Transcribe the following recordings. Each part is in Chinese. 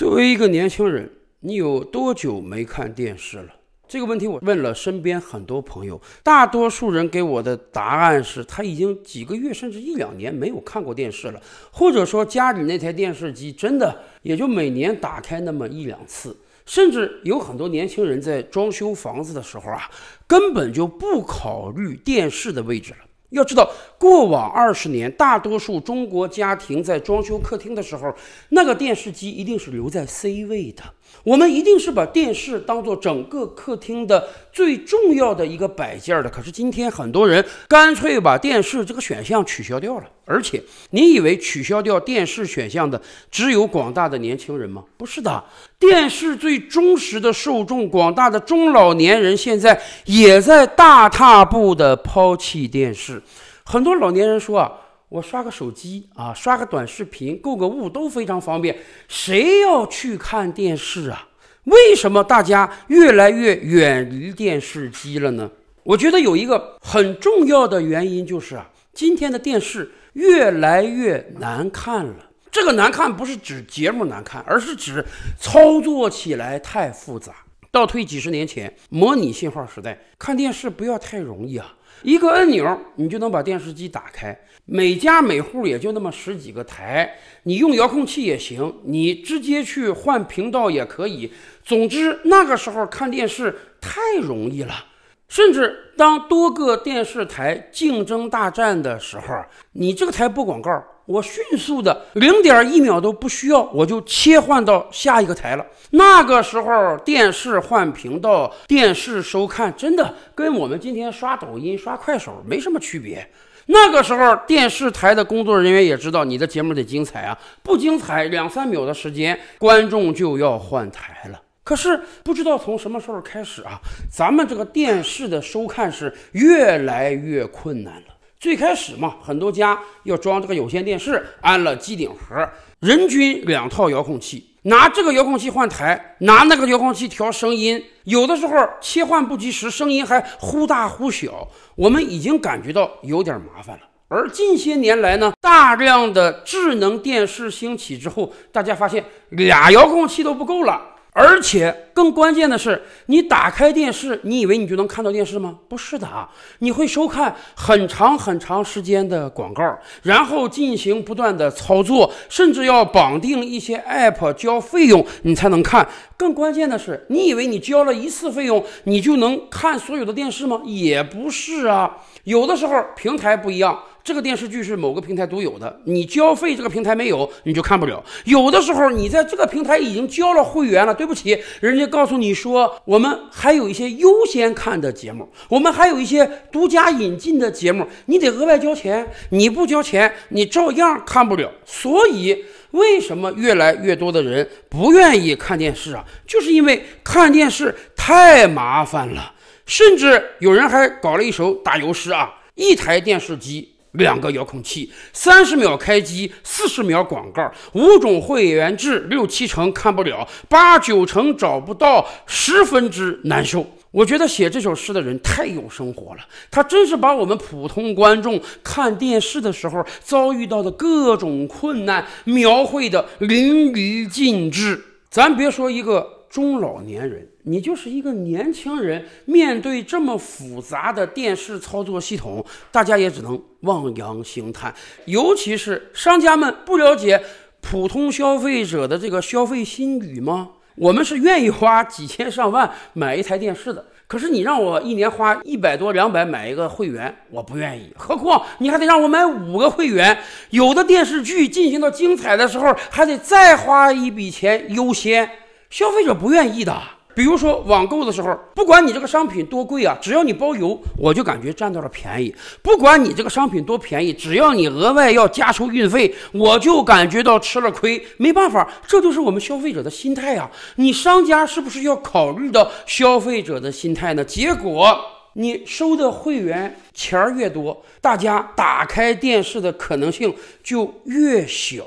作为一个年轻人，你有多久没看电视了？这个问题我问了身边很多朋友，大多数人给我的答案是他已经几个月甚至一两年没有看过电视了，或者说家里那台电视机真的也就每年打开那么一两次，甚至有很多年轻人在装修房子的时候啊，根本就不考虑电视的位置了。要知道，过往二十年，大多数中国家庭在装修客厅的时候，那个电视机一定是留在 C 位的。我们一定是把电视当做整个客厅的最重要的一个摆件儿的，可是今天很多人干脆把电视这个选项取消掉了。而且你以为取消掉电视选项的只有广大的年轻人吗？不是的，电视最忠实的受众广大的中老年人现在也在大踏步的抛弃电视。很多老年人说啊。我刷个手机啊，刷个短视频，购个物都非常方便。谁要去看电视啊？为什么大家越来越远离电视机了呢？我觉得有一个很重要的原因就是啊，今天的电视越来越难看了。这个难看不是指节目难看，而是指操作起来太复杂。倒退几十年前，模拟信号时代，看电视不要太容易啊。一个按钮，你就能把电视机打开。每家每户也就那么十几个台，你用遥控器也行，你直接去换频道也可以。总之，那个时候看电视太容易了。甚至当多个电视台竞争大战的时候，你这个台播广告。我迅速的零点一秒都不需要，我就切换到下一个台了。那个时候电视换频道、电视收看，真的跟我们今天刷抖音、刷快手没什么区别。那个时候电视台的工作人员也知道你的节目得精彩啊，不精彩两三秒的时间观众就要换台了。可是不知道从什么时候开始啊，咱们这个电视的收看是越来越困难了。最开始嘛，很多家要装这个有线电视，安了机顶盒，人均两套遥控器，拿这个遥控器换台，拿那个遥控器调声音，有的时候切换不及时，声音还忽大忽小，我们已经感觉到有点麻烦了。而近些年来呢，大量的智能电视兴起之后，大家发现俩遥控器都不够了，而且。更关键的是，你打开电视，你以为你就能看到电视吗？不是的啊，你会收看很长很长时间的广告，然后进行不断的操作，甚至要绑定一些 app 交费用，你才能看。更关键的是，你以为你交了一次费用，你就能看所有的电视吗？也不是啊，有的时候平台不一样，这个电视剧是某个平台独有的，你交费这个平台没有，你就看不了。有的时候你在这个平台已经交了会员了，对不起，人家。告诉你说，我们还有一些优先看的节目，我们还有一些独家引进的节目，你得额外交钱。你不交钱，你照样看不了。所以，为什么越来越多的人不愿意看电视啊？就是因为看电视太麻烦了，甚至有人还搞了一首打油诗啊，一台电视机。两个遥控器，三十秒开机，四十秒广告，五种会员制，六七成看不了，八九成找不到，十分之难受。我觉得写这首诗的人太有生活了，他真是把我们普通观众看电视的时候遭遇到的各种困难描绘的淋漓尽致。咱别说一个中老年人。你就是一个年轻人，面对这么复杂的电视操作系统，大家也只能望洋兴叹。尤其是商家们不了解普通消费者的这个消费心理吗？我们是愿意花几千上万买一台电视的，可是你让我一年花一百多两百买一个会员，我不愿意。何况你还得让我买五个会员，有的电视剧进行到精彩的时候，还得再花一笔钱优先，消费者不愿意的。比如说网购的时候，不管你这个商品多贵啊，只要你包邮，我就感觉占到了便宜；不管你这个商品多便宜，只要你额外要加收运费，我就感觉到吃了亏。没办法，这就是我们消费者的心态啊！你商家是不是要考虑到消费者的心态呢？结果你收的会员钱儿越多，大家打开电视的可能性就越小。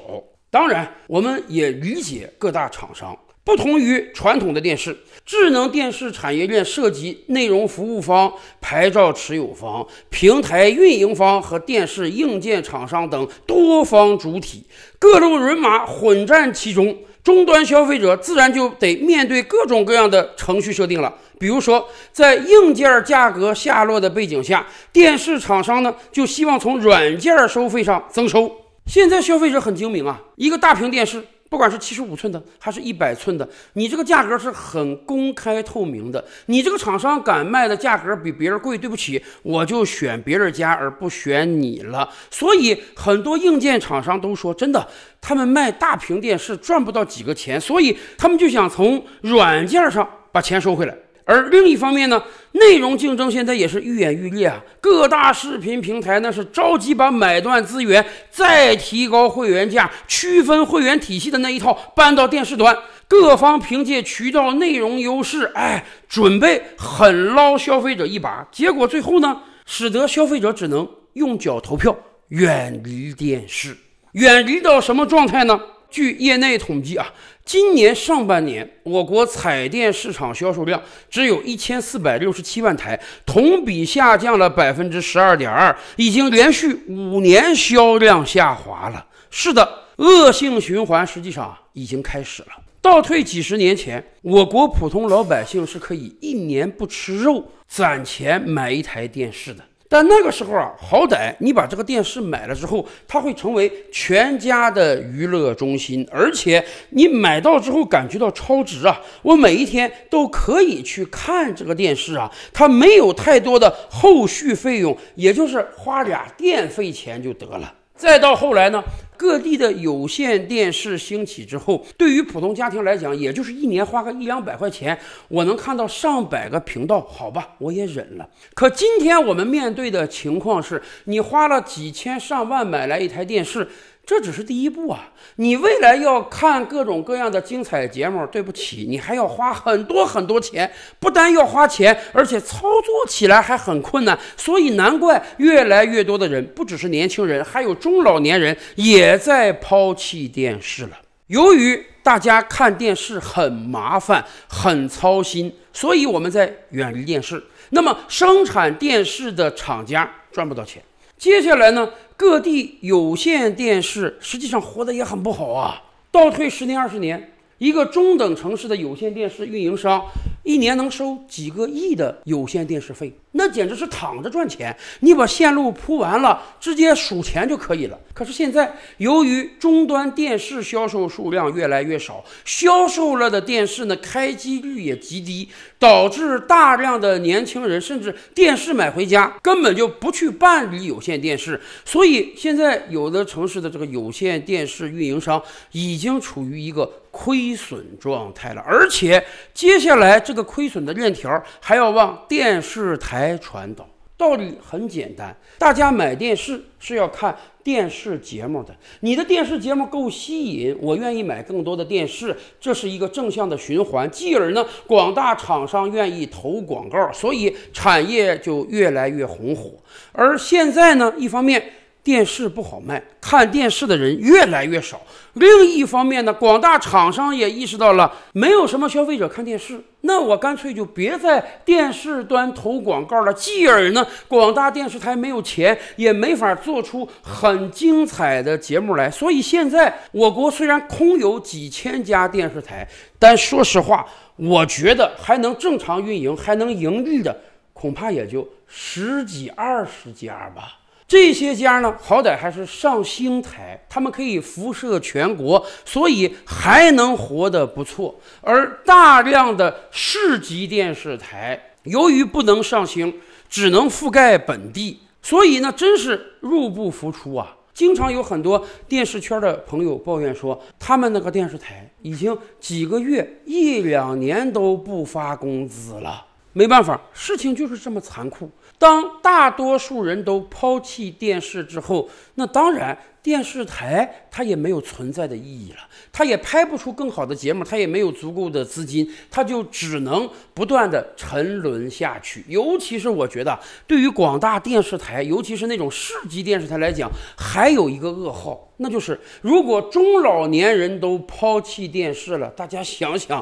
当然，我们也理解各大厂商。不同于传统的电视，智能电视产业链涉及内容服务方、牌照持有方、平台运营方和电视硬件厂商等多方主体，各路人马混战其中，终端消费者自然就得面对各种各样的程序设定了。比如说，在硬件价格下落的背景下，电视厂商呢就希望从软件儿收费上增收。现在消费者很精明啊，一个大屏电视。不管是七十五寸的还是一百寸的，你这个价格是很公开透明的。你这个厂商敢卖的价格比别人贵，对不起，我就选别人家而不选你了。所以很多硬件厂商都说，真的，他们卖大屏电视赚不到几个钱，所以他们就想从软件上把钱收回来。而另一方面呢，内容竞争现在也是愈演愈烈啊。各大视频平台那是着急把买断资源、再提高会员价、区分会员体系的那一套搬到电视端，各方凭借渠道内容优势，哎，准备狠捞消费者一把。结果最后呢，使得消费者只能用脚投票，远离电视，远离到什么状态呢？据业内统计啊，今年上半年我国彩电市场销售量只有一千四百六十七万台，同比下降了百分之十二点二，已经连续五年销量下滑了。是的，恶性循环实际上已经开始了。倒退几十年前，我国普通老百姓是可以一年不吃肉，攒钱买一台电视的。但那个时候啊，好歹你把这个电视买了之后，它会成为全家的娱乐中心，而且你买到之后感觉到超值啊！我每一天都可以去看这个电视啊，它没有太多的后续费用，也就是花俩电费钱就得了。再到后来呢，各地的有线电视兴起之后，对于普通家庭来讲，也就是一年花个一两百块钱，我能看到上百个频道，好吧，我也忍了。可今天我们面对的情况是，你花了几千上万买来一台电视。这只是第一步啊！你未来要看各种各样的精彩节目，对不起，你还要花很多很多钱。不单要花钱，而且操作起来还很困难，所以难怪越来越多的人，不只是年轻人，还有中老年人，也在抛弃电视了。由于大家看电视很麻烦、很操心，所以我们在远离电视。那么，生产电视的厂家赚不到钱，接下来呢？各地有线电视实际上活得也很不好啊！倒退十年、二十年，一个中等城市的有线电视运营商。一年能收几个亿的有线电视费，那简直是躺着赚钱。你把线路铺完了，直接数钱就可以了。可是现在，由于终端电视销售数量越来越少，销售了的电视呢，开机率也极低，导致大量的年轻人甚至电视买回家根本就不去办理有线电视。所以现在有的城市的这个有线电视运营商已经处于一个亏损状态了，而且接下来这。这个亏损的链条还要往电视台传导，道理很简单，大家买电视是要看电视节目的，你的电视节目够吸引，我愿意买更多的电视，这是一个正向的循环，继而呢，广大厂商愿意投广告，所以产业就越来越红火，而现在呢，一方面。电视不好卖，看电视的人越来越少。另一方面呢，广大厂商也意识到了，没有什么消费者看电视，那我干脆就别在电视端投广告了。继而呢，广大电视台没有钱，也没法做出很精彩的节目来。所以现在，我国虽然空有几千家电视台，但说实话，我觉得还能正常运营、还能盈利的，恐怕也就十几二十家吧。这些家呢，好歹还是上星台，他们可以辐射全国，所以还能活得不错。而大量的市级电视台，由于不能上星，只能覆盖本地，所以呢，真是入不敷出啊。经常有很多电视圈的朋友抱怨说，他们那个电视台已经几个月、一两年都不发工资了。没办法，事情就是这么残酷。当大多数人都抛弃电视之后，那当然电视台它也没有存在的意义了，它也拍不出更好的节目，它也没有足够的资金，它就只能不断的沉沦下去。尤其是我觉得，对于广大电视台，尤其是那种市级电视台来讲，还有一个噩耗，那就是如果中老年人都抛弃电视了，大家想想，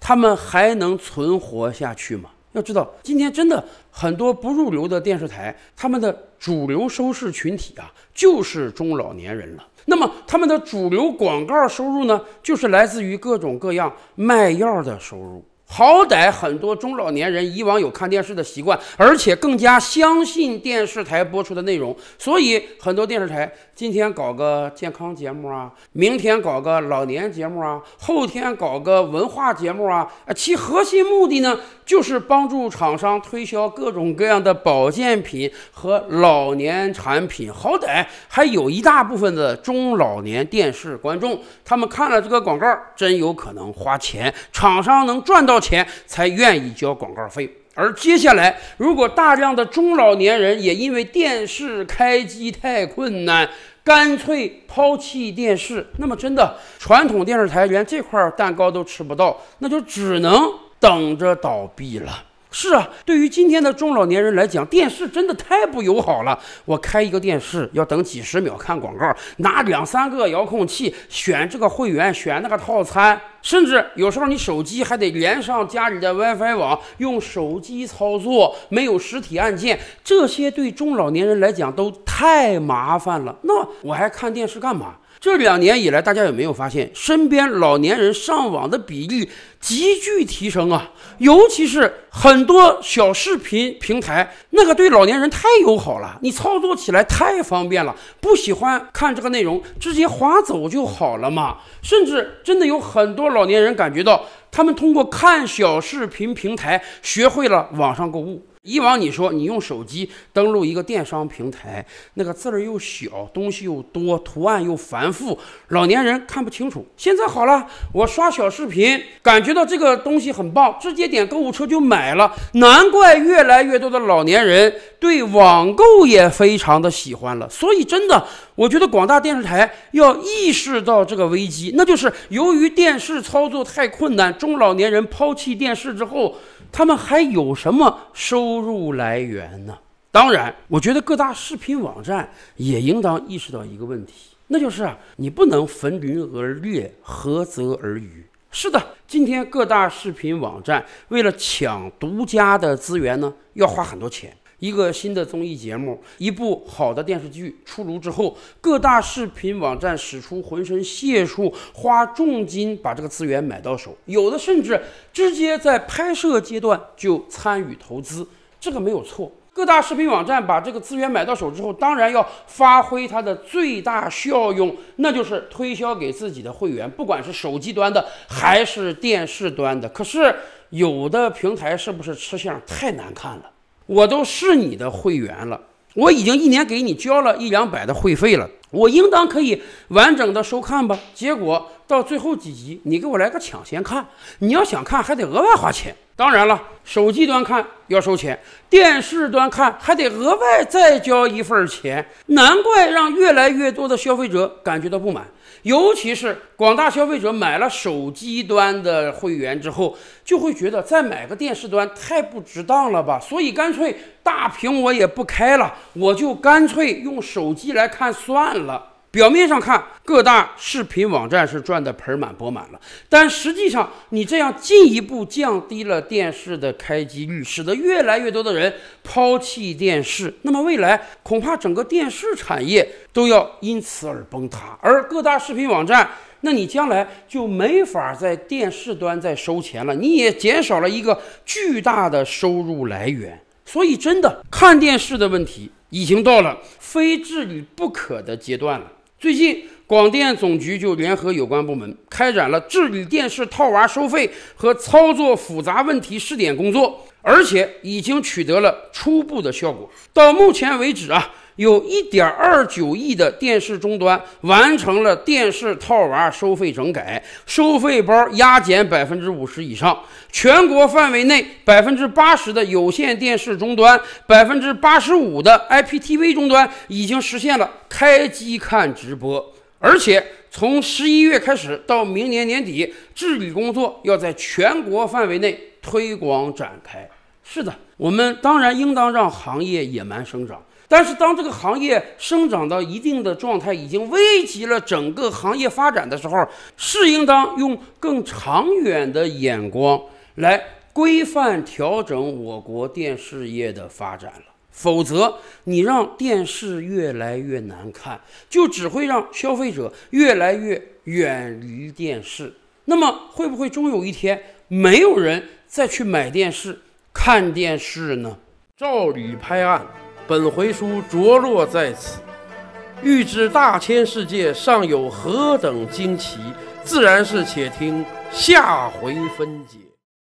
他们还能存活下去吗？要知道，今天真的很多不入流的电视台，他们的主流收视群体啊，就是中老年人了。那么，他们的主流广告收入呢，就是来自于各种各样卖药的收入。好歹很多中老年人以往有看电视的习惯，而且更加相信电视台播出的内容，所以很多电视台今天搞个健康节目啊，明天搞个老年节目啊，后天搞个文化节目啊，其核心目的呢，就是帮助厂商推销各种各样的保健品和老年产品。好歹还有一大部分的中老年电视观众，他们看了这个广告，真有可能花钱，厂商能赚到。钱才愿意交广告费，而接下来，如果大量的中老年人也因为电视开机太困难，干脆抛弃电视，那么真的传统电视台连这块蛋糕都吃不到，那就只能等着倒闭了。是啊，对于今天的中老年人来讲，电视真的太不友好了。我开一个电视要等几十秒看广告，拿两三个遥控器选这个会员、选那个套餐，甚至有时候你手机还得连上家里的 WiFi 网，用手机操作，没有实体按键，这些对中老年人来讲都太麻烦了。那我还看电视干嘛？这两年以来，大家有没有发现身边老年人上网的比例？急剧提升啊！尤其是很多小视频平台，那个对老年人太友好了，你操作起来太方便了。不喜欢看这个内容，直接划走就好了嘛。甚至真的有很多老年人感觉到，他们通过看小视频平台，学会了网上购物。以往你说你用手机登录一个电商平台，那个字儿又小，东西又多，图案又繁复，老年人看不清楚。现在好了，我刷小视频，感觉。觉得这个东西很棒，直接点购物车就买了。难怪越来越多的老年人对网购也非常的喜欢了。所以，真的，我觉得广大电视台要意识到这个危机，那就是由于电视操作太困难，中老年人抛弃电视之后，他们还有什么收入来源呢？当然，我觉得各大视频网站也应当意识到一个问题，那就是啊，你不能逢林而猎，涸泽而渔。是的，今天各大视频网站为了抢独家的资源呢，要花很多钱。一个新的综艺节目，一部好的电视剧出炉之后，各大视频网站使出浑身解数，花重金把这个资源买到手，有的甚至直接在拍摄阶段就参与投资，这个没有错。各大视频网站把这个资源买到手之后，当然要发挥它的最大效用，那就是推销给自己的会员，不管是手机端的还是电视端的。可是有的平台是不是吃相太难看了？我都是你的会员了，我已经一年给你交了一两百的会费了，我应当可以完整的收看吧？结果到最后几集，你给我来个抢先看，你要想看还得额外花钱。当然了，手机端看要收钱，电视端看还得额外再交一份钱，难怪让越来越多的消费者感觉到不满。尤其是广大消费者买了手机端的会员之后，就会觉得再买个电视端太不值当了吧，所以干脆大屏我也不开了，我就干脆用手机来看算了。表面上看，各大视频网站是赚得盆满钵满了，但实际上，你这样进一步降低了电视的开机率，使得越来越多的人抛弃电视，那么未来恐怕整个电视产业都要因此而崩塌。而各大视频网站，那你将来就没法在电视端再收钱了，你也减少了一个巨大的收入来源。所以，真的看电视的问题已经到了非治理不可的阶段了。最近，广电总局就联合有关部门开展了治理电视套娃收费和操作复杂问题试点工作，而且已经取得了初步的效果。到目前为止啊。有1.29亿的电视终端完成了电视套娃收费整改，收费包压减百分之五十以上。全国范围内百分之八十的有线电视终端，百分之八十五的 IPTV 终端已经实现了开机看直播。而且从十一月开始到明年年底，治理工作要在全国范围内推广展开。是的，我们当然应当让行业野蛮生长。但是，当这个行业生长到一定的状态，已经危及了整个行业发展的时候，是应当用更长远的眼光来规范调整我国电视业的发展了。否则，你让电视越来越难看，就只会让消费者越来越远离电视。那么，会不会终有一天没有人再去买电视、看电视呢？照理拍案。本回书着落在此，欲知大千世界尚有何等惊奇，自然是且听下回分解。